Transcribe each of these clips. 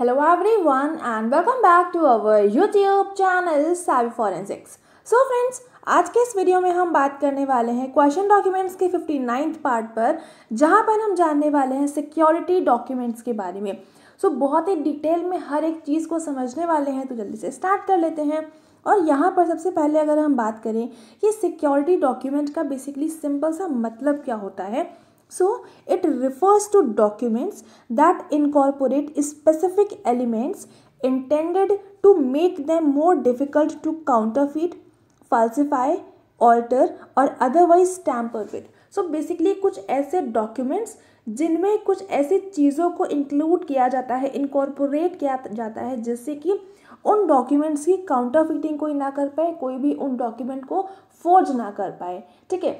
Hello everyone and welcome back to our YouTube channel Savvy Forensics. So friends, आज के इस video में हम बात करने वाले हैं क्वेश्चन डॉक्यूमेंट्स के फिफ्टी नाइन्थ पार्ट पर जहां पर हम जानने वाले हैं सिक्योरिटी डॉक्यूमेंट्स के बारे में सो so, बहुत ही डिटेल में हर एक चीज़ को समझने वाले हैं तो जल्दी से स्टार्ट कर लेते हैं और यहाँ पर सबसे पहले अगर हम बात करें कि सिक्योरिटी डॉक्यूमेंट का बेसिकली सिंपल सा मतलब क्या होता है So it refers to documents that incorporate specific elements intended to make them more difficult to counterfeit, falsify, alter और otherwise tamper with. So basically कुछ ऐसे documents जिनमें कुछ ऐसी चीज़ों को इंक्लूड किया जाता है इनकॉर्पोरेट किया जाता है जिससे कि उन डॉक्यूमेंट्स की काउंटरफिटिंग कोई ना कर पाए कोई भी उन डॉक्यूमेंट को फोर्ज ना कर पाए ठीक है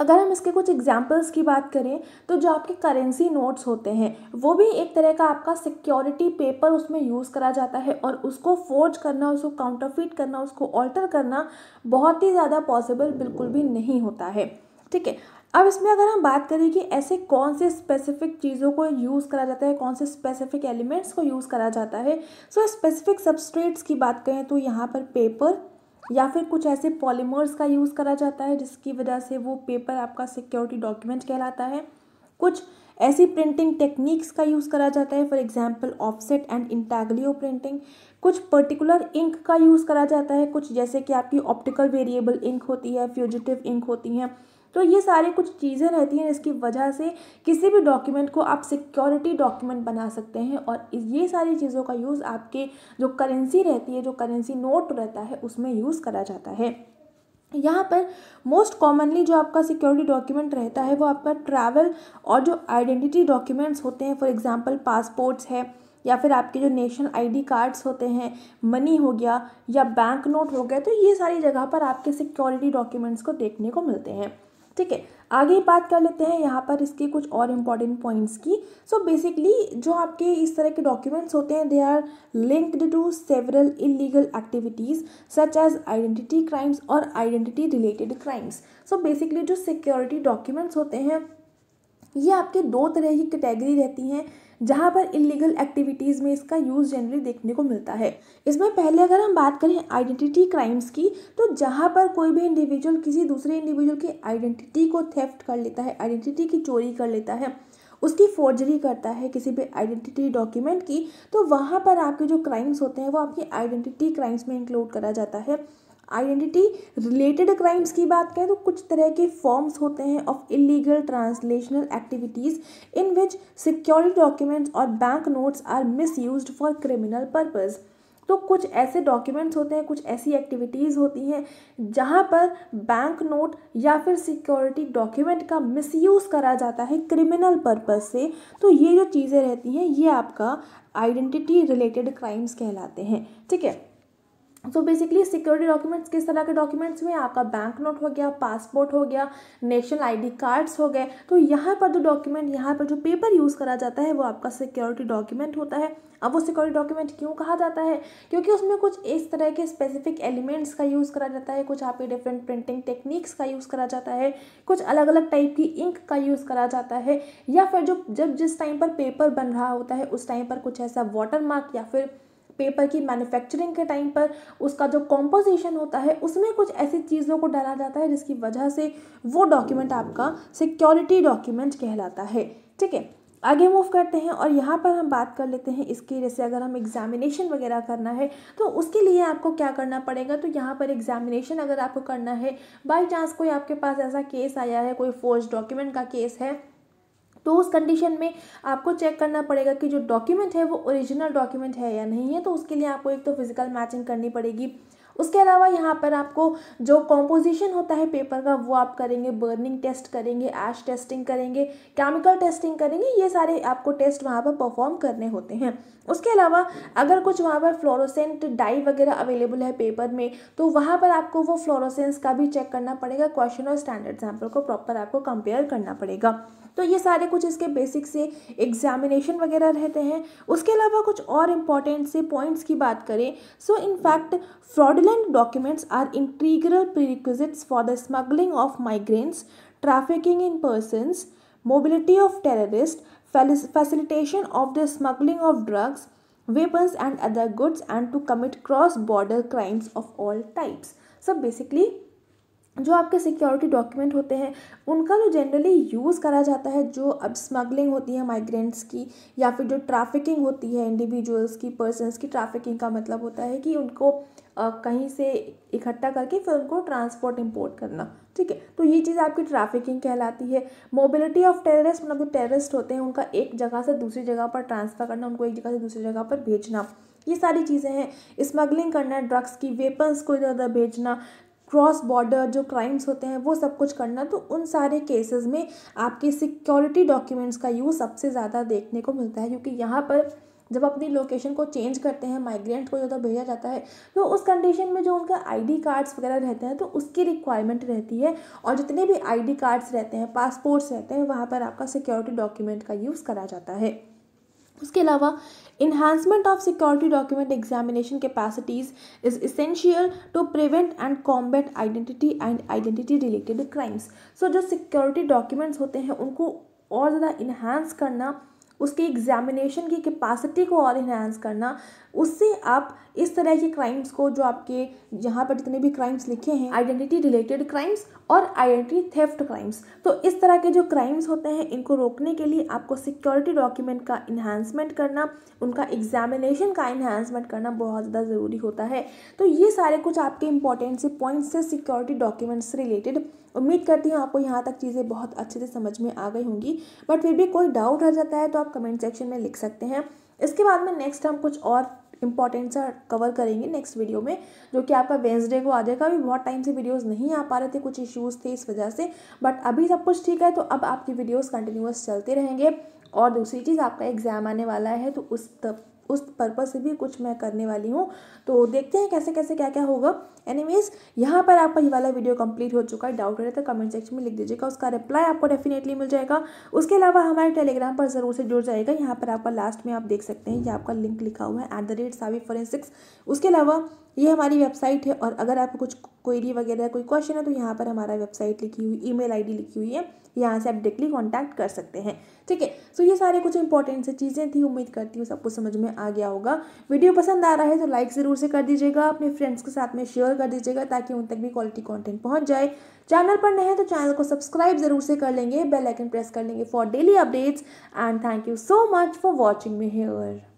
अगर हम इसके कुछ एग्जाम्पल्स की बात करें तो जो आपके करेंसी नोट्स होते हैं वो भी एक तरह का आपका सिक्योरिटी पेपर उसमें यूज़ करा जाता है और उसको फोर्ज करना उसको काउंटरफिट करना उसको ऑल्टर करना बहुत ही ज़्यादा पॉसिबल बिल्कुल भी नहीं होता है ठीक है अब इसमें अगर हम बात करें कि ऐसे कौन से स्पेसिफिक चीज़ों को यूज़ करा जाता है कौन से स्पेसिफिक एलिमेंट्स को यूज़ करा जाता है सो स्पेसिफिक सबस्ट्रेट्स की बात करें तो यहाँ पर पेपर या फिर कुछ ऐसे पॉलीमर्स का यूज़ करा जाता है जिसकी वजह से वो पेपर आपका सिक्योरिटी डॉक्यूमेंट कहलाता है कुछ ऐसी प्रिंटिंग टेक्निक्स का यूज़ करा जाता है for example offset and intaglio printing कुछ पर्टिकुलर इंक का यूज़ करा जाता है कुछ जैसे कि आपकी ऑप्टिकल वेरिएबल इंक होती है फ्यूजिटिव इंक होती हैं तो ये सारी कुछ चीज़ें रहती हैं इसकी वजह से किसी भी डॉक्यूमेंट को आप सिक्योरिटी डॉक्यूमेंट बना सकते हैं और ये सारी चीज़ों का यूज़ आपके जो करेंसी रहती है जो करेंसी नोट रहता है उसमें यूज़ करा जाता है यहाँ पर मोस्ट कॉमनली जो आपका सिक्योरिटी डॉक्यूमेंट रहता है वो आपका ट्रैवल और जो आइडेंटिटी डॉक्यूमेंट्स होते हैं फॉर एग्जांपल पासपोर्ट्स है या फिर आपके जो नेशनल आईडी कार्ड्स होते हैं मनी हो गया या बैंक नोट हो गया तो ये सारी जगह पर आपके सिक्योरिटी डॉक्यूमेंट्स को देखने को मिलते हैं ठीक है आगे बात कर लेते हैं यहाँ पर इसके कुछ और इम्पॉर्टेंट पॉइंट्स की सो so बेसिकली जो आपके इस तरह के डॉक्यूमेंट्स होते हैं they are linked to several illegal activities such as identity crimes और identity related crimes so basically जो सिक्योरिटी डॉक्यूमेंट्स होते हैं ये आपके दो तरह की कैटेगरी रहती हैं जहाँ पर इलीगल एक्टिविटीज़ में इसका यूज़ जनरली देखने को मिलता है इसमें पहले अगर हम बात करें आइडेंटिटी क्राइम्स की तो जहाँ पर कोई भी इंडिविजुअल किसी दूसरे इंडिविजुअल की आइडेंटिटी को थेफ्ट कर लेता है आइडेंटिटी की चोरी कर लेता है उसकी फोर्जरी करता है किसी भी आइडेंटिटी डॉक्यूमेंट की तो वहाँ पर आपके जो क्राइम्स होते हैं वो आपकी आइडेंटिटी क्राइम्स में इंक्लूड करा जाता है आइडेंटिटी रिलेटेड क्राइम्स की बात करें तो कुछ तरह के फॉर्म्स होते हैं of illegal translational activities in which security documents और bank notes are misuse for criminal purpose तो कुछ ऐसे डॉक्यूमेंट्स होते हैं कुछ ऐसी एक्टिविटीज़ होती हैं जहाँ पर बैंक नोट या फिर सिक्योरिटी डॉक्यूमेंट का मिसयूज़ करा जाता है क्रिमिनल पर्पज़ से तो ये जो चीज़ें रहती हैं ये आपका आइडेंटिटी रिलेटेड क्राइम्स कहलाते हैं ठीक है सो बेसिकली सिक्योरिटी डॉक्यूमेंट्स किस तरह के डॉक्यूमेंट्स हुए आपका बैंक नोट हो गया पासपोर्ट हो गया नेशनल आईडी कार्ड्स हो गए तो यहाँ पर जो डॉक्यूमेंट यहाँ पर जो पेपर यूज़ करा जाता है वो आपका सिक्योरिटी डॉक्यूमेंट होता है अब वो सिक्योरिटी डॉक्यूमेंट क्यों कहा जाता है क्योंकि उसमें कुछ इस तरह के स्पेसिफिक एलिमेंट्स का यूज़ करा जाता है कुछ आपके डिफरेंट प्रिंटिंग टेक्निक्स का यूज़ करा जाता है कुछ अलग अलग टाइप की इंक का यूज़ करा जाता है या फिर जो जब जिस टाइम पर पेपर बन रहा होता है उस टाइम पर कुछ ऐसा वाटर मार्क या फिर पेपर की मैन्युफैक्चरिंग के टाइम पर उसका जो कॉम्पोजिशन होता है उसमें कुछ ऐसी चीज़ों को डाला जाता है जिसकी वजह से वो डॉक्यूमेंट आपका सिक्योरिटी डॉक्यूमेंट कहलाता है ठीक है आगे मूव करते हैं और यहाँ पर हम बात कर लेते हैं इसके जैसे अगर हम एग्जामिनेशन वगैरह करना है तो उसके लिए आपको क्या करना पड़ेगा तो यहाँ पर एग्जामिनेशन अगर आपको करना है बाई चांस कोई आपके पास ऐसा केस आया है कोई फोर्स डॉक्यूमेंट का केस है तो उस कंडीशन में आपको चेक करना पड़ेगा कि जो डॉक्यूमेंट है वो ओरिजिनल डॉक्यूमेंट है या नहीं है तो उसके लिए आपको एक तो फिज़िकल मैचिंग करनी पड़ेगी उसके अलावा यहाँ पर आपको जो कॉम्पोजिशन होता है पेपर का वो आप करेंगे बर्निंग टेस्ट करेंगे ऐश टेस्टिंग करेंगे केमिकल टेस्टिंग करेंगे ये सारे आपको टेस्ट वहाँ पर परफॉर्म करने होते हैं उसके अलावा अगर कुछ वहाँ पर फ्लोरोसेंट डाई वगैरह अवेलेबल है पेपर में तो वहाँ पर आपको वो फ्लोरोसेंस का भी चेक करना पड़ेगा क्वेश्चन और स्टैंडर्ड सैम्पल को प्रॉपर आपको कंपेयर करना पड़ेगा तो ये सारे कुछ इसके बेसिक से एग्जामिनेशन वगैरह रहते हैं उसके अलावा कुछ और इम्पॉर्टेंट से पॉइंट्स की बात करें so in fact fraudulent documents are integral prerequisites for the smuggling of migrants trafficking in persons mobility of terrorist facilitation of the smuggling of drugs, weapons, and other goods, and to commit cross border crimes of all types. So, basically, जो आपके security document होते हैं उनका जो generally use करा जाता है जो अब स्मगलिंग होती है माइग्रेंट्स की या फिर जो ट्रैफिकिंग होती है इंडिविजुअल्स की पर्सनस की ट्रैफिकिंग का मतलब होता है कि उनको आ, कहीं से इकट्ठा करके फिर उनको ट्रांसपोर्ट इंपोर्ट करना ठीक है तो ये चीज़ आपकी ट्रैफिकिंग कहलाती है मोबिलिटी ऑफ टेररिस्ट मतलब जो टेररिस्ट होते हैं उनका एक जगह से दूसरी जगह पर ट्रांसफ़र करना उनको एक जगह से दूसरी जगह पर भेजना ये सारी चीज़ें हैं स्मगलिंग करना ड्रग्स की वेपन्स को इधर उधर भेजना क्रॉस बॉर्डर जो क्राइम्स होते हैं वो सब कुछ करना तो उन सारे केसेस में आपके सिक्योरिटी डॉक्यूमेंट्स का यूज़ सबसे ज़्यादा देखने को मिलता है क्योंकि यहाँ पर जब अपनी लोकेशन को चेंज करते हैं माइग्रेंट को ज़्यादा भेजा जाता है तो उस कंडीशन में जो उनका आईडी कार्ड्स वगैरह रहते हैं तो उसकी रिक्वायरमेंट रहती है और जितने भी आईडी कार्ड्स रहते हैं पासपोर्ट्स रहते हैं वहाँ पर आपका सिक्योरिटी डॉक्यूमेंट का यूज़ करा जाता है उसके अलावा enhancement of security document examination capacities is essential to prevent and combat identity and identity related crimes so जो सिक्योरिटी डॉक्यूमेंट्स होते हैं उनको और ज़्यादा इन्हांस करना उसके एग्जामिनेशन की कैपेसिटी को और इन्हांस करना उससे आप इस तरह के क्राइम्स को जो आपके यहाँ पर जितने भी क्राइम्स लिखे हैं आइडेंटिटी रिलेटेड क्राइम्स और आईडेंटिटी थेफ्ट क्राइम्स तो इस तरह के जो क्राइम्स होते हैं इनको रोकने के लिए आपको सिक्योरिटी डॉक्यूमेंट का इन्हांसमेंट करना उनका एग्जामिनेशन का इन्हांसमेंट करना बहुत ज़्यादा ज़रूरी होता है तो ये सारे कुछ आपके इंपॉर्टेंट से पॉइंट्स से सिक्योरिटी डॉक्यूमेंट्स से रिलेटेड उम्मीद करती हूँ आपको यहाँ तक चीज़ें बहुत अच्छे से समझ में आ गई होंगी बट फिर भी कोई डाउट रह जाता है तो आप कमेंट सेक्शन में लिख सकते हैं इसके बाद में नेक्स्ट हम कुछ और इंपॉर्टेंट सा कवर करेंगे नेक्स्ट वीडियो में जो कि आपका वेंसडे को आ जाएगा अभी बहुत टाइम से वीडियोज़ नहीं आ पा रहे थे कुछ इश्यूज़ थे इस वजह से बट अभी सब कुछ ठीक है तो अब आपकी वीडियोज़ कंटिन्यूस चलते रहेंगे और दूसरी चीज़ आपका एग्ज़ाम आने वाला है तो उस उस पर्पज़ से भी कुछ मैं करने वाली हूँ तो देखते हैं कैसे कैसे क्या क्या होगा एनीवेज यहाँ पर आपका ये वाला वीडियो कंप्लीट हो चुका है डाउट रहे तो कमेंट सेक्शन में लिख दीजिएगा उसका रिप्लाई आपको डेफिनेटली मिल जाएगा उसके अलावा हमारे टेलीग्राम पर ज़रूर से जुड़ जाएगा यहाँ पर आपका लास्ट में आप देख सकते हैं ये आपका लिंक लिखा हुआ है एट द रेट सावी उसके अलावा ये हमारी वेबसाइट है और अगर आपको कुछ क्वेरी वगैरह कोई क्वेश्चन है तो यहाँ पर हमारा वेबसाइट लिखी हुई ईमेल आईडी लिखी हुई है यहाँ से आप डायरेक्टली कॉन्टैक्ट कर सकते हैं ठीक है सो ये सारे कुछ इंपॉर्टेंट से चीज़ें थी उम्मीद करती हूँ सबको समझ में आ गया होगा वीडियो पसंद आ रहा है तो लाइक ज़रूर से कर दीजिएगा अपने फ्रेंड्स के साथ में शेयर कर दीजिएगा ताकि उन तक भी क्वालिटी कॉन्टेंट पहुँच जाए चैनल पर नए हैं तो चैनल को सब्सक्राइब ज़रूर से कर लेंगे बेलाइकन प्रेस कर लेंगे for daily updates and thank you so much for watching मे हेयर